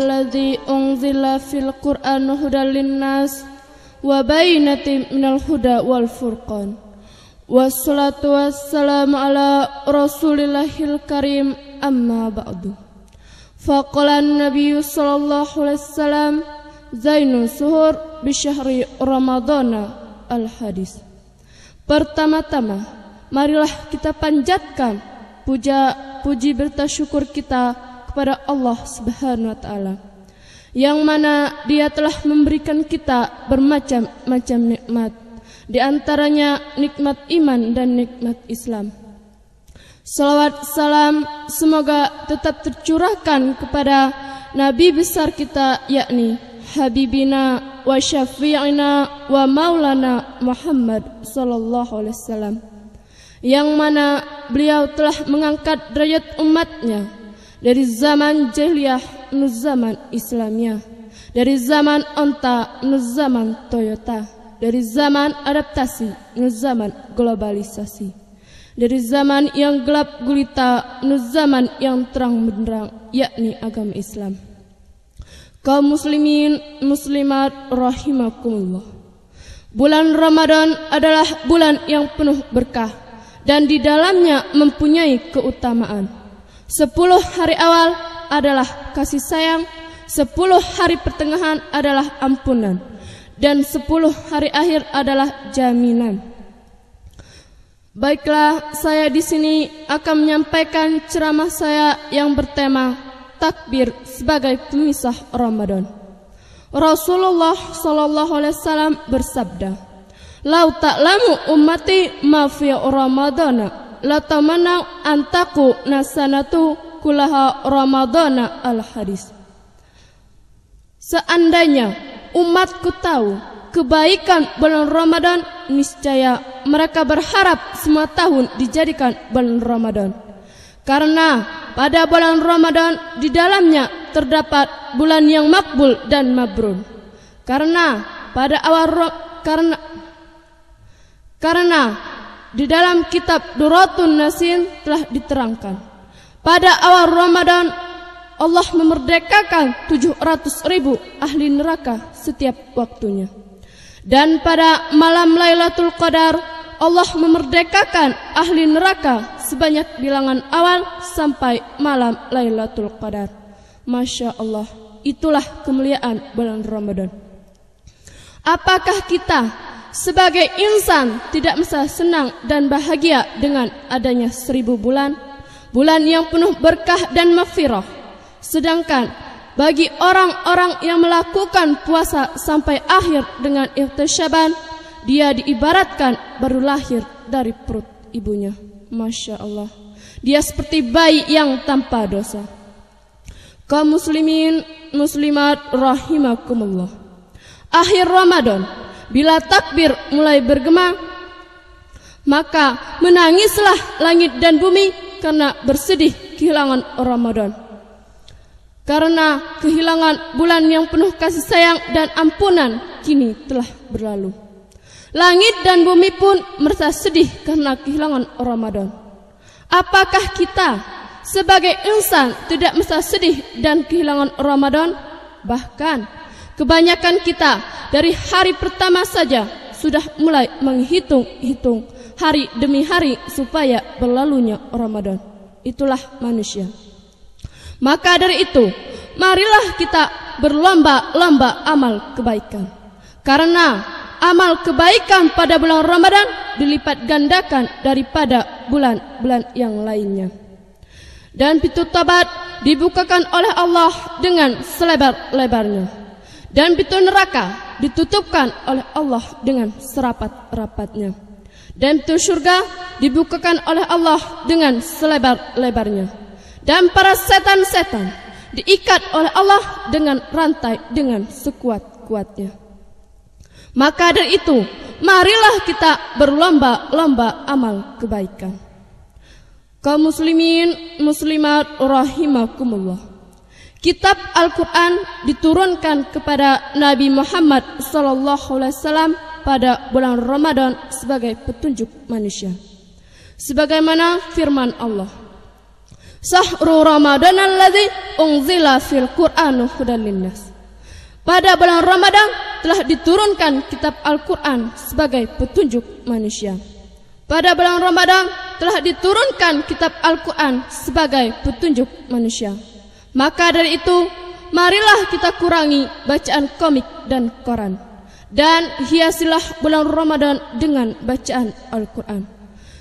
الذي أنزل في القرآن هدى للناس وبينة من الهدى والفرقان والصلاة والسلام على رسول الله الكريم أما بعد فقال النبي صلى الله عليه وسلم زين suhur بشهر رمضان الحديث Pertama-tama, marilah kita panjatkan puja puji bertasyukur kita kepada Allah Subhanahu wa taala yang mana dia telah memberikan kita bermacam-macam nikmat di antaranya nikmat iman dan nikmat Islam. Salawat salam semoga tetap tercurahkan kepada Nabi besar kita yakni Habibina wa syafi'ina wa maulana Muhammad sallallahu alaihi wasallam yang mana beliau telah mengangkat derajat umatnya dari zaman jahiliyah nu zaman Islamiyah, dari zaman onta nu zaman Toyota, dari zaman adaptasi nu zaman globalisasi, dari zaman yang gelap gulita nu zaman yang terang benderang yakni agama Islam. Kaum muslimin muslimat rahimakumullah. Bulan Ramadan adalah bulan yang penuh berkah dan di dalamnya mempunyai keutamaan. Sepuluh hari awal adalah kasih sayang, sepuluh hari pertengahan adalah ampunan, dan sepuluh hari akhir adalah jaminan. Baiklah, saya di sini akan menyampaikan ceramah saya yang bertema takbir sebagai pemisah Ramadan. Rasulullah Shallallahu Alaihi Wasallam bersabda, "Lau taklamu ummati mafia Ramadana latamanau antaku nasanatu kulaha ramadana al hadis Seandainya umatku tahu kebaikan bulan Ramadan niscaya mereka berharap semua tahun dijadikan bulan Ramadan. Karena pada bulan Ramadan di dalamnya terdapat bulan yang makbul dan mabrur. Karena pada awal karena karena di dalam kitab Duratun Nasin telah diterangkan. Pada awal Ramadan, Allah memerdekakan 700 ribu ahli neraka setiap waktunya. Dan pada malam Lailatul Qadar, Allah memerdekakan ahli neraka sebanyak bilangan awal sampai malam Lailatul Qadar. Masya Allah, itulah kemuliaan bulan Ramadan. Apakah kita sebagai insan tidak bisa senang dan bahagia dengan adanya seribu bulan, bulan yang penuh berkah dan mafiroh. Sedangkan bagi orang-orang yang melakukan puasa sampai akhir dengan irtisyaban, dia diibaratkan baru lahir dari perut ibunya. Masya Allah. Dia seperti bayi yang tanpa dosa. Kaum muslimin, muslimat rahimakumullah. Akhir Ramadan Bila takbir mulai bergema, maka menangislah langit dan bumi karena bersedih kehilangan Ramadan. Karena kehilangan bulan yang penuh kasih sayang dan ampunan kini telah berlalu. Langit dan bumi pun merasa sedih karena kehilangan Ramadan. Apakah kita sebagai insan tidak merasa sedih dan kehilangan Ramadan? Bahkan Kebanyakan kita dari hari pertama saja sudah mulai menghitung-hitung hari demi hari supaya berlalunya Ramadan. Itulah manusia. Maka dari itu, marilah kita berlomba-lomba amal kebaikan. Karena amal kebaikan pada bulan Ramadan dilipat gandakan daripada bulan-bulan yang lainnya. Dan pintu tobat dibukakan oleh Allah dengan selebar-lebarnya. Dan pintu neraka ditutupkan oleh Allah dengan serapat-rapatnya. Dan pintu surga dibukakan oleh Allah dengan selebar-lebarnya. Dan para setan-setan diikat oleh Allah dengan rantai dengan sekuat-kuatnya. Maka dari itu, marilah kita berlomba-lomba amal kebaikan. Kaum muslimin, muslimat rahimakumullah. Kitab Al-Quran diturunkan kepada Nabi Muhammad SAW pada bulan Ramadan sebagai petunjuk manusia. Sebagaimana firman Allah. Sahru Ramadan alladzi unzila fil Qur'anu hudan linnas. Pada bulan Ramadan telah diturunkan kitab Al-Quran sebagai petunjuk manusia. Pada bulan Ramadan telah diturunkan kitab Al-Quran sebagai petunjuk manusia. Maka dari itu, marilah kita kurangi bacaan komik dan koran. Dan hiasilah bulan Ramadan dengan bacaan Al-Quran.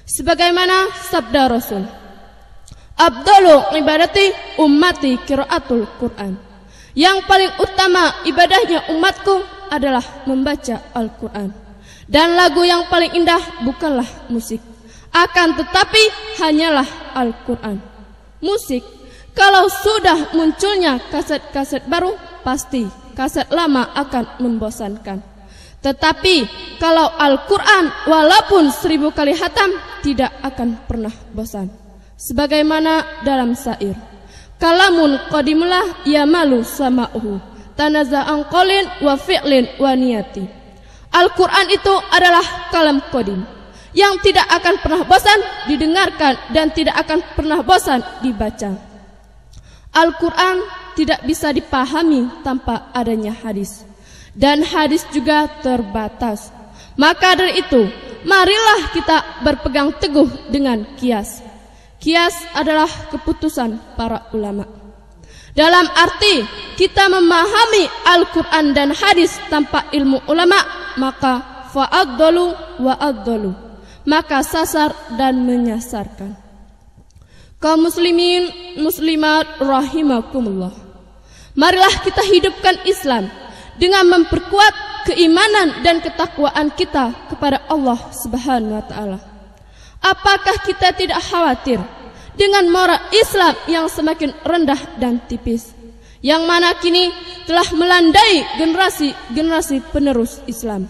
Sebagaimana sabda Rasul. Abdulu ibadati ummati kiraatul Quran. Yang paling utama ibadahnya umatku adalah membaca Al-Quran. Dan lagu yang paling indah bukanlah musik. Akan tetapi hanyalah Al-Quran. Musik kalau sudah munculnya kaset-kaset baru, pasti kaset lama akan membosankan. Tetapi kalau Al-Quran walaupun seribu kali hatam tidak akan pernah bosan. Sebagaimana dalam syair. Kalamun qadimlah ya malu sama'uhu. Tanaza angkolin wa fi'lin wa niyati. Al-Quran itu adalah kalam qadim. Yang tidak akan pernah bosan didengarkan dan tidak akan pernah bosan dibaca. Al-Quran tidak bisa dipahami tanpa adanya hadis. Dan hadis juga terbatas. Maka dari itu, marilah kita berpegang teguh dengan kias. Kias adalah keputusan para ulama. Dalam arti kita memahami Al-Quran dan hadis tanpa ilmu ulama, maka fa'addalu wa'addalu. Maka sasar dan menyasarkan. Kaum muslimin, muslimat rahimakumullah. Marilah kita hidupkan Islam dengan memperkuat keimanan dan ketakwaan kita kepada Allah Subhanahu wa taala. Apakah kita tidak khawatir dengan moral Islam yang semakin rendah dan tipis yang mana kini telah melandai generasi-generasi penerus Islam.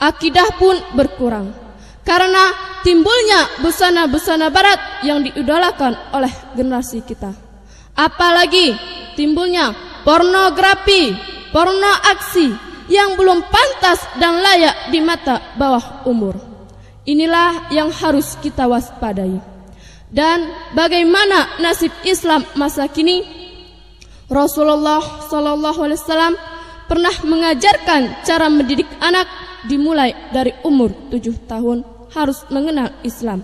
Akidah pun berkurang karena timbulnya busana-busana barat yang diidolakan oleh generasi kita. Apalagi timbulnya pornografi, porno aksi yang belum pantas dan layak di mata bawah umur. Inilah yang harus kita waspadai. Dan bagaimana nasib Islam masa kini? Rasulullah Shallallahu Alaihi Wasallam pernah mengajarkan cara mendidik anak dimulai dari umur tujuh tahun harus mengenal Islam.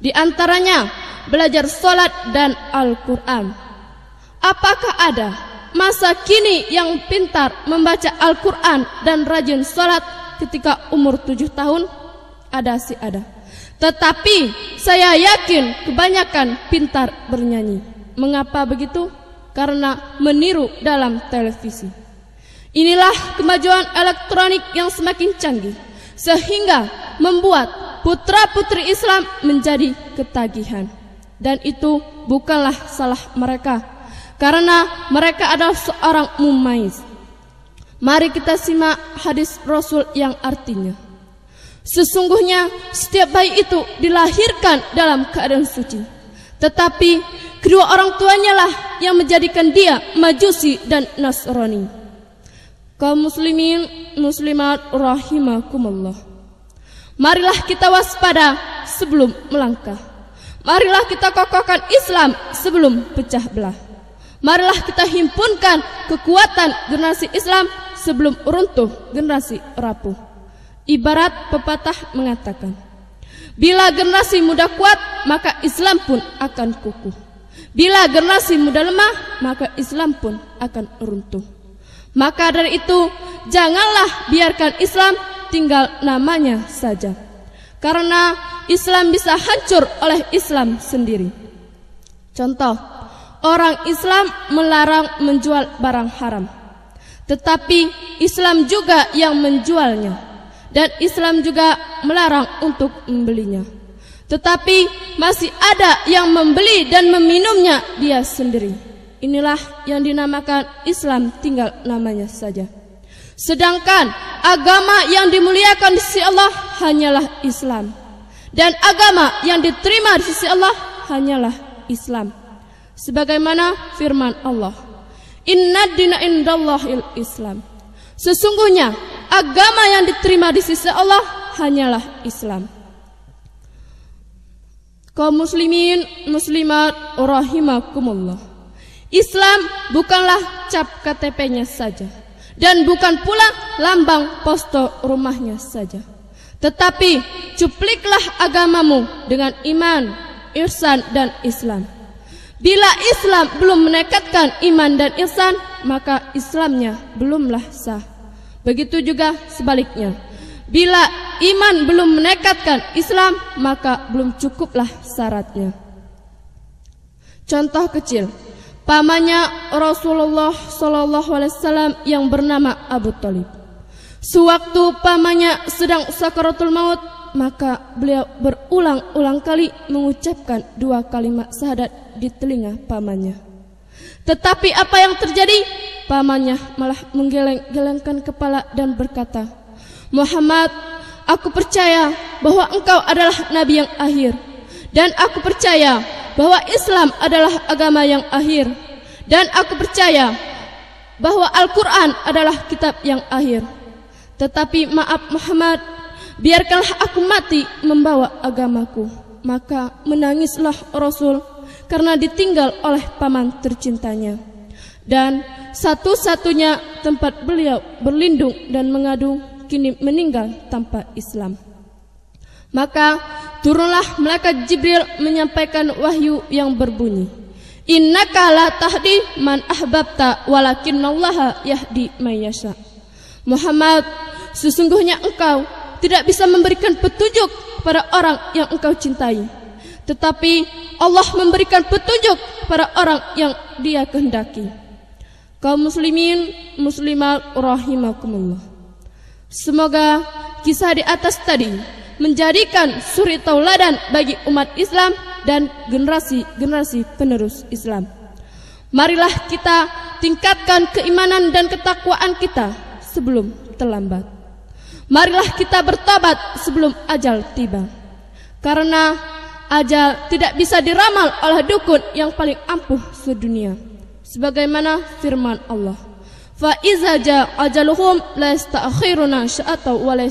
Di antaranya belajar solat dan Al-Quran. Apakah ada masa kini yang pintar membaca Al-Quran dan rajin solat ketika umur tujuh tahun? Ada sih ada. Tetapi saya yakin kebanyakan pintar bernyanyi. Mengapa begitu? Karena meniru dalam televisi. Inilah kemajuan elektronik yang semakin canggih sehingga membuat putra-putri Islam menjadi ketagihan. Dan itu bukanlah salah mereka, karena mereka adalah seorang mumais. Mari kita simak hadis Rasul yang artinya, Sesungguhnya setiap bayi itu dilahirkan dalam keadaan suci. Tetapi kedua orang tuanya lah yang menjadikan dia majusi dan nasrani. Kaum muslimin muslimat rahimakumullah. Marilah kita waspada sebelum melangkah. Marilah kita kokohkan Islam sebelum pecah belah. Marilah kita himpunkan kekuatan generasi Islam sebelum runtuh generasi rapuh. Ibarat pepatah mengatakan, bila generasi muda kuat, maka Islam pun akan kukuh. Bila generasi muda lemah, maka Islam pun akan runtuh. Maka dari itu, janganlah biarkan Islam tinggal namanya saja. Karena Islam bisa hancur oleh Islam sendiri. Contoh, orang Islam melarang menjual barang haram. Tetapi Islam juga yang menjualnya. Dan Islam juga melarang untuk membelinya. Tetapi masih ada yang membeli dan meminumnya dia sendiri. Inilah yang dinamakan Islam tinggal namanya saja. Sedangkan agama yang dimuliakan di sisi Allah hanyalah Islam. Dan agama yang diterima di sisi Allah hanyalah Islam. Sebagaimana firman Allah. Inna dina indallahil Islam. Sesungguhnya agama yang diterima di sisi Allah hanyalah Islam. Kaum muslimin, muslimat, rahimakumullah. Islam bukanlah cap KTP-nya saja dan bukan pula lambang posto rumahnya saja. Tetapi cupliklah agamamu dengan iman, irsan dan Islam. Bila Islam belum menekatkan iman dan irsan, maka Islamnya belumlah sah. Begitu juga sebaliknya. Bila iman belum menekatkan Islam, maka belum cukuplah syaratnya. Contoh kecil, pamannya Rasulullah Shallallahu Alaihi Wasallam yang bernama Abu Talib. Sewaktu pamannya sedang sakaratul maut, maka beliau berulang-ulang kali mengucapkan dua kalimat syahadat di telinga pamannya. Tetapi apa yang terjadi? Pamannya malah menggeleng-gelengkan kepala dan berkata, Muhammad, aku percaya bahwa engkau adalah nabi yang akhir. Dan aku percaya bahwa Islam adalah agama yang akhir dan aku percaya bahwa Al-Quran adalah kitab yang akhir. Tetapi maaf Muhammad, biarkanlah aku mati membawa agamaku. Maka menangislah Rasul karena ditinggal oleh paman tercintanya. Dan satu-satunya tempat beliau berlindung dan mengadu kini meninggal tanpa Islam. Maka turunlah malaikat Jibril menyampaikan wahyu yang berbunyi innaka la tahdi man ahbabta walakinallaha yahdi may yasha Muhammad sesungguhnya engkau tidak bisa memberikan petunjuk pada orang yang engkau cintai tetapi Allah memberikan petunjuk pada orang yang dia kehendaki kaum muslimin muslimat rahimakumullah semoga kisah di atas tadi menjadikan suri tauladan bagi umat Islam dan generasi-generasi penerus Islam. Marilah kita tingkatkan keimanan dan ketakwaan kita sebelum terlambat. Marilah kita bertobat sebelum ajal tiba. Karena ajal tidak bisa diramal oleh dukun yang paling ampuh sedunia. Sebagaimana firman Allah. Fa iza ja ajaluhum la yasta'khiruna wa la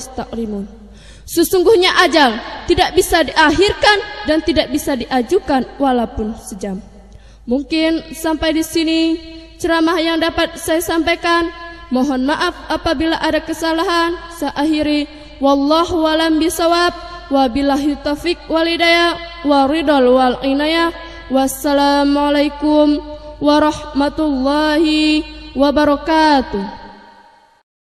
Sesungguhnya ajal tidak bisa diakhirkan dan tidak bisa diajukan walaupun sejam. Mungkin sampai di sini ceramah yang dapat saya sampaikan. Mohon maaf apabila ada kesalahan. Saya akhiri. Wallahu alam bisawab. Wabillahi taufik walidaya waridol wal inayah. Wassalamualaikum warahmatullahi wabarakatuh.